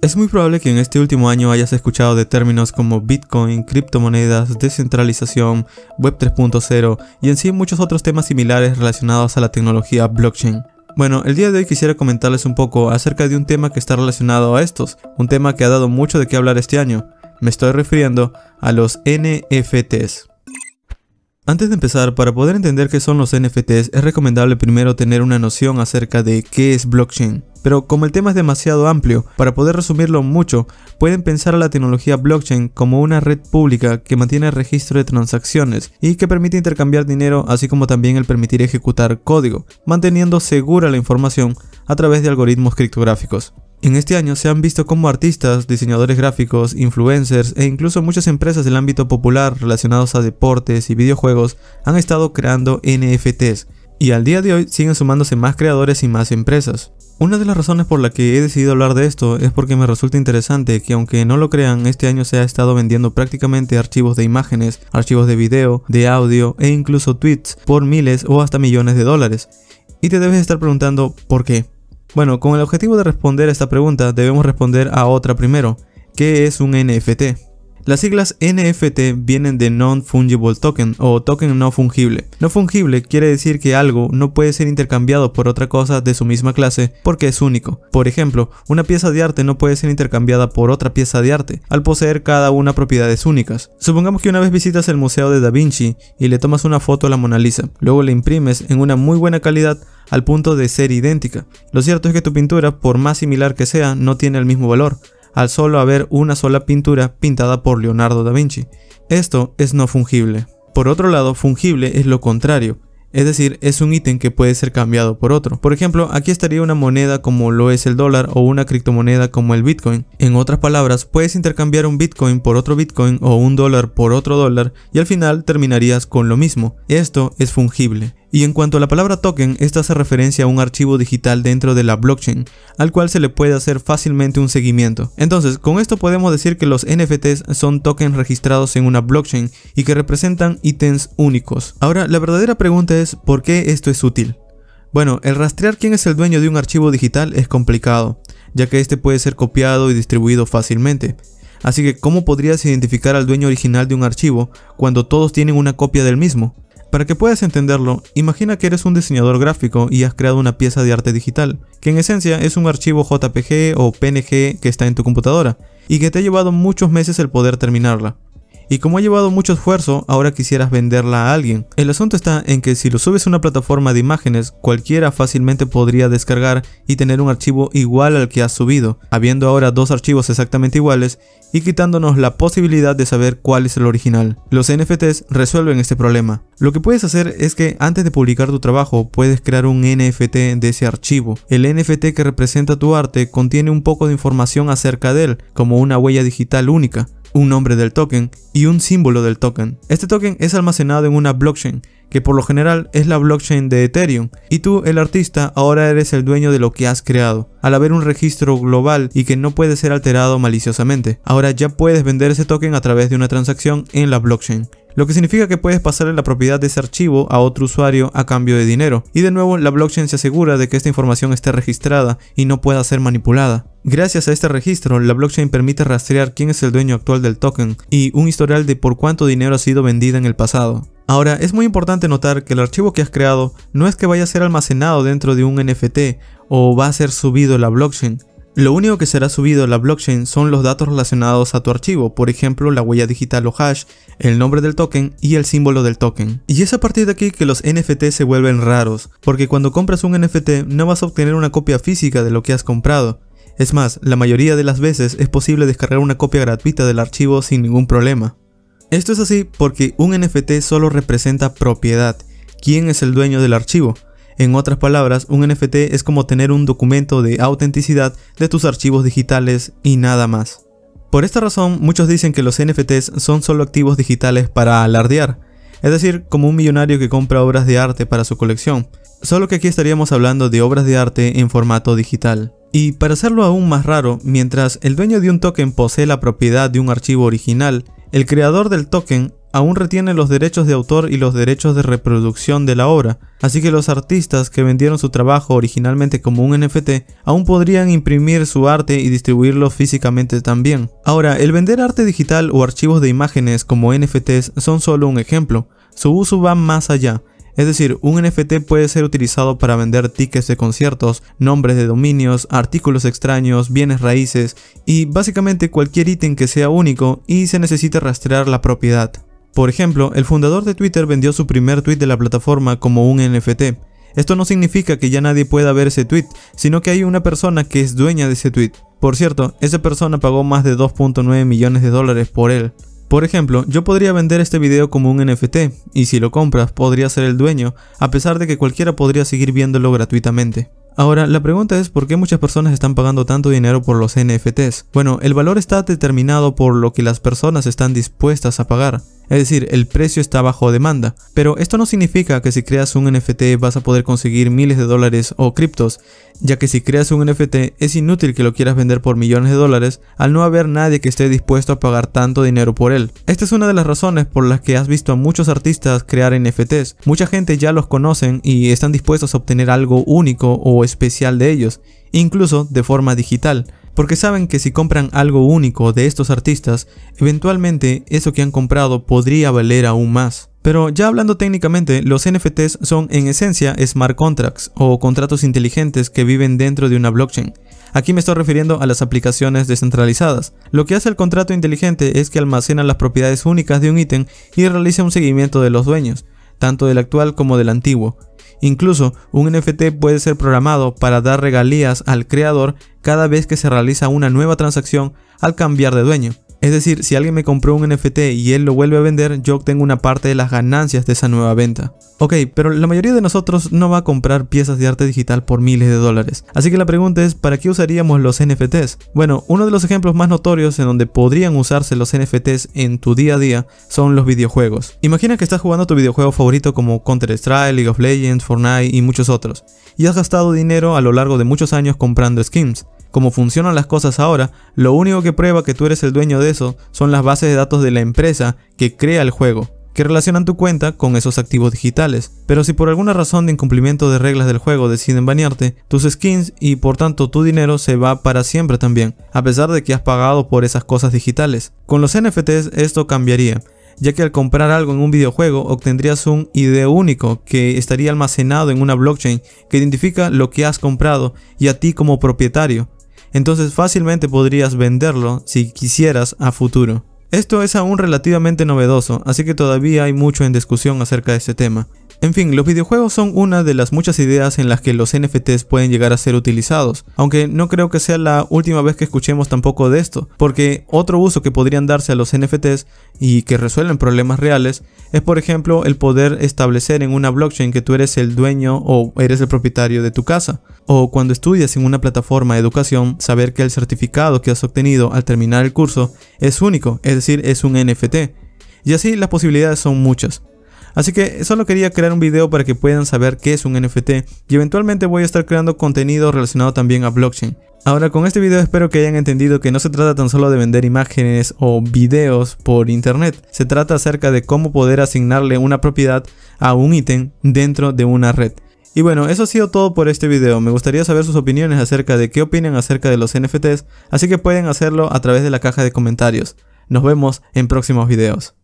Es muy probable que en este último año hayas escuchado de términos como Bitcoin, criptomonedas, descentralización, Web 3.0 y en sí muchos otros temas similares relacionados a la tecnología blockchain. Bueno, el día de hoy quisiera comentarles un poco acerca de un tema que está relacionado a estos, un tema que ha dado mucho de qué hablar este año. Me estoy refiriendo a los NFTs. Antes de empezar, para poder entender qué son los NFTs, es recomendable primero tener una noción acerca de qué es blockchain. Pero como el tema es demasiado amplio, para poder resumirlo mucho, pueden pensar a la tecnología blockchain como una red pública que mantiene registro de transacciones y que permite intercambiar dinero, así como también el permitir ejecutar código, manteniendo segura la información a través de algoritmos criptográficos. En este año se han visto como artistas, diseñadores gráficos, influencers e incluso muchas empresas del ámbito popular relacionados a deportes y videojuegos han estado creando NFTs y al día de hoy siguen sumándose más creadores y más empresas. Una de las razones por la que he decidido hablar de esto es porque me resulta interesante que aunque no lo crean, este año se ha estado vendiendo prácticamente archivos de imágenes, archivos de video, de audio e incluso tweets por miles o hasta millones de dólares. Y te debes estar preguntando, ¿por qué? Bueno, con el objetivo de responder a esta pregunta debemos responder a otra primero. ¿Qué es un NFT? Las siglas NFT vienen de Non-Fungible Token o token no fungible. No fungible quiere decir que algo no puede ser intercambiado por otra cosa de su misma clase porque es único. Por ejemplo, una pieza de arte no puede ser intercambiada por otra pieza de arte al poseer cada una propiedades únicas. Supongamos que una vez visitas el Museo de Da Vinci y le tomas una foto a la Mona Lisa, luego la imprimes en una muy buena calidad al punto de ser idéntica. Lo cierto es que tu pintura, por más similar que sea, no tiene el mismo valor al solo haber una sola pintura pintada por Leonardo da Vinci. Esto es no fungible. Por otro lado, fungible es lo contrario, es decir, es un ítem que puede ser cambiado por otro. Por ejemplo, aquí estaría una moneda como lo es el dólar o una criptomoneda como el Bitcoin. En otras palabras, puedes intercambiar un Bitcoin por otro Bitcoin o un dólar por otro dólar y al final terminarías con lo mismo. Esto es fungible. Y en cuanto a la palabra token, esta hace referencia a un archivo digital dentro de la blockchain, al cual se le puede hacer fácilmente un seguimiento. Entonces, con esto podemos decir que los NFTs son tokens registrados en una blockchain y que representan ítems únicos. Ahora, la verdadera pregunta es, ¿por qué esto es útil? Bueno, el rastrear quién es el dueño de un archivo digital es complicado, ya que este puede ser copiado y distribuido fácilmente. Así que, ¿cómo podrías identificar al dueño original de un archivo cuando todos tienen una copia del mismo? Para que puedas entenderlo, imagina que eres un diseñador gráfico y has creado una pieza de arte digital, que en esencia es un archivo JPG o PNG que está en tu computadora, y que te ha llevado muchos meses el poder terminarla y como ha llevado mucho esfuerzo, ahora quisieras venderla a alguien. El asunto está en que si lo subes a una plataforma de imágenes, cualquiera fácilmente podría descargar y tener un archivo igual al que has subido, habiendo ahora dos archivos exactamente iguales y quitándonos la posibilidad de saber cuál es el original. Los NFTs resuelven este problema. Lo que puedes hacer es que antes de publicar tu trabajo puedes crear un NFT de ese archivo. El NFT que representa tu arte contiene un poco de información acerca de él, como una huella digital única un nombre del token y un símbolo del token. Este token es almacenado en una blockchain, que por lo general es la blockchain de Ethereum, y tú, el artista, ahora eres el dueño de lo que has creado, al haber un registro global y que no puede ser alterado maliciosamente. Ahora ya puedes vender ese token a través de una transacción en la blockchain lo que significa que puedes pasarle la propiedad de ese archivo a otro usuario a cambio de dinero. Y de nuevo, la blockchain se asegura de que esta información esté registrada y no pueda ser manipulada. Gracias a este registro, la blockchain permite rastrear quién es el dueño actual del token y un historial de por cuánto dinero ha sido vendida en el pasado. Ahora, es muy importante notar que el archivo que has creado no es que vaya a ser almacenado dentro de un NFT o va a ser subido a la blockchain, lo único que será subido a la blockchain son los datos relacionados a tu archivo, por ejemplo la huella digital o hash, el nombre del token y el símbolo del token. Y es a partir de aquí que los NFT se vuelven raros, porque cuando compras un NFT no vas a obtener una copia física de lo que has comprado, es más, la mayoría de las veces es posible descargar una copia gratuita del archivo sin ningún problema. Esto es así porque un NFT solo representa propiedad, quién es el dueño del archivo, en otras palabras, un NFT es como tener un documento de autenticidad de tus archivos digitales y nada más. Por esta razón, muchos dicen que los NFTs son solo activos digitales para alardear, es decir, como un millonario que compra obras de arte para su colección, solo que aquí estaríamos hablando de obras de arte en formato digital. Y para hacerlo aún más raro, mientras el dueño de un token posee la propiedad de un archivo original, el creador del token aún retiene los derechos de autor y los derechos de reproducción de la obra, así que los artistas que vendieron su trabajo originalmente como un NFT aún podrían imprimir su arte y distribuirlo físicamente también. Ahora, el vender arte digital o archivos de imágenes como NFTs son solo un ejemplo, su uso va más allá. Es decir, un NFT puede ser utilizado para vender tickets de conciertos, nombres de dominios, artículos extraños, bienes raíces y básicamente cualquier ítem que sea único y se necesite rastrear la propiedad. Por ejemplo, el fundador de Twitter vendió su primer tweet de la plataforma como un NFT. Esto no significa que ya nadie pueda ver ese tweet, sino que hay una persona que es dueña de ese tweet. Por cierto, esa persona pagó más de 2.9 millones de dólares por él. Por ejemplo, yo podría vender este video como un NFT, y si lo compras podría ser el dueño, a pesar de que cualquiera podría seguir viéndolo gratuitamente. Ahora, la pregunta es por qué muchas personas están pagando tanto dinero por los NFTs. Bueno, el valor está determinado por lo que las personas están dispuestas a pagar es decir, el precio está bajo demanda. Pero esto no significa que si creas un NFT vas a poder conseguir miles de dólares o criptos, ya que si creas un NFT es inútil que lo quieras vender por millones de dólares al no haber nadie que esté dispuesto a pagar tanto dinero por él. Esta es una de las razones por las que has visto a muchos artistas crear NFTs. Mucha gente ya los conocen y están dispuestos a obtener algo único o especial de ellos, incluso de forma digital porque saben que si compran algo único de estos artistas, eventualmente eso que han comprado podría valer aún más. Pero ya hablando técnicamente, los NFTs son en esencia smart contracts o contratos inteligentes que viven dentro de una blockchain. Aquí me estoy refiriendo a las aplicaciones descentralizadas. Lo que hace el contrato inteligente es que almacena las propiedades únicas de un ítem y realiza un seguimiento de los dueños, tanto del actual como del antiguo. Incluso un NFT puede ser programado para dar regalías al creador cada vez que se realiza una nueva transacción al cambiar de dueño. Es decir, si alguien me compró un NFT y él lo vuelve a vender, yo obtengo una parte de las ganancias de esa nueva venta. Ok, pero la mayoría de nosotros no va a comprar piezas de arte digital por miles de dólares. Así que la pregunta es, ¿para qué usaríamos los NFTs? Bueno, uno de los ejemplos más notorios en donde podrían usarse los NFTs en tu día a día son los videojuegos. Imagina que estás jugando tu videojuego favorito como Counter-Strike, League of Legends, Fortnite y muchos otros, y has gastado dinero a lo largo de muchos años comprando skins. Como funcionan las cosas ahora, lo único que prueba que tú eres el dueño de eso son las bases de datos de la empresa que crea el juego, que relacionan tu cuenta con esos activos digitales. Pero si por alguna razón de incumplimiento de reglas del juego deciden banearte, tus skins y por tanto tu dinero se va para siempre también, a pesar de que has pagado por esas cosas digitales. Con los NFTs esto cambiaría ya que al comprar algo en un videojuego obtendrías un ID único que estaría almacenado en una blockchain que identifica lo que has comprado y a ti como propietario entonces fácilmente podrías venderlo si quisieras a futuro. Esto es aún relativamente novedoso, así que todavía hay mucho en discusión acerca de este tema. En fin, los videojuegos son una de las muchas ideas en las que los NFTs pueden llegar a ser utilizados, aunque no creo que sea la última vez que escuchemos tampoco de esto, porque otro uso que podrían darse a los NFTs y que resuelven problemas reales es por ejemplo el poder establecer en una blockchain que tú eres el dueño o eres el propietario de tu casa, o cuando estudias en una plataforma de educación, saber que el certificado que has obtenido al terminar el curso es único, es decir, es un NFT. Y así las posibilidades son muchas. Así que solo quería crear un video para que puedan saber qué es un NFT y eventualmente voy a estar creando contenido relacionado también a blockchain. Ahora con este video espero que hayan entendido que no se trata tan solo de vender imágenes o videos por internet, se trata acerca de cómo poder asignarle una propiedad a un ítem dentro de una red. Y bueno, eso ha sido todo por este video. Me gustaría saber sus opiniones acerca de qué opinan acerca de los NFTs, así que pueden hacerlo a través de la caja de comentarios. Nos vemos en próximos videos.